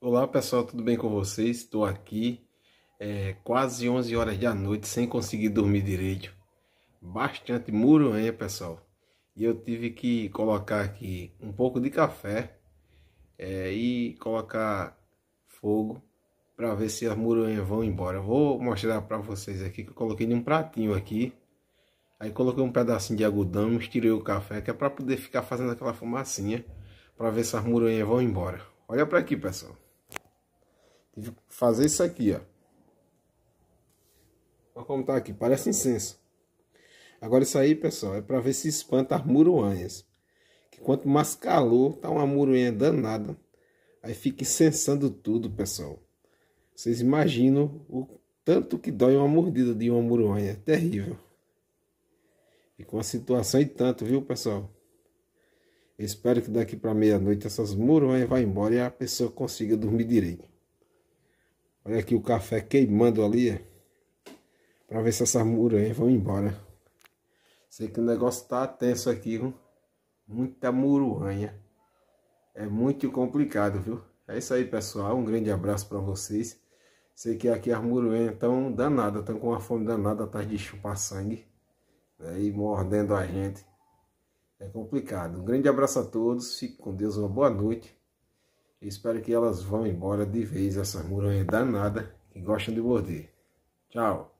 Olá pessoal, tudo bem com vocês? Estou aqui é, quase 11 horas da noite sem conseguir dormir direito. Bastante muronha, pessoal. E eu tive que colocar aqui um pouco de café é, e colocar fogo para ver se as muronhas vão embora. vou mostrar para vocês aqui que eu coloquei num pratinho aqui. Aí coloquei um pedacinho de algodão, estirei o café, que é para poder ficar fazendo aquela fumacinha, para ver se as muronhas vão embora. Olha para aqui, pessoal fazer isso aqui, ó. Olha como tá aqui, parece incenso. Agora isso aí, pessoal, é para ver se espanta as muruanhas. Que quanto mais calor, tá uma muruanha danada. Aí fica incensando tudo, pessoal. Vocês imaginam o tanto que dói uma mordida de uma muruanha. É terrível. E com a situação e tanto, viu, pessoal? Eu espero que daqui para meia-noite essas muruanhas vão embora e a pessoa consiga dormir direito. Olha aqui o café queimando ali. É. Pra ver se essas muranhas vão embora. Sei que o negócio tá tenso aqui, viu? Muita muruanha. É muito complicado, viu? É isso aí, pessoal. Um grande abraço para vocês. Sei que aqui as muruanhas estão danadas, estão com uma fome danada atrás de chupar sangue. Né? E mordendo a gente. É complicado. Um grande abraço a todos. Fique com Deus. Uma boa noite. Espero que elas vão embora de vez, essas muranhas danadas que gostam de morder. Tchau!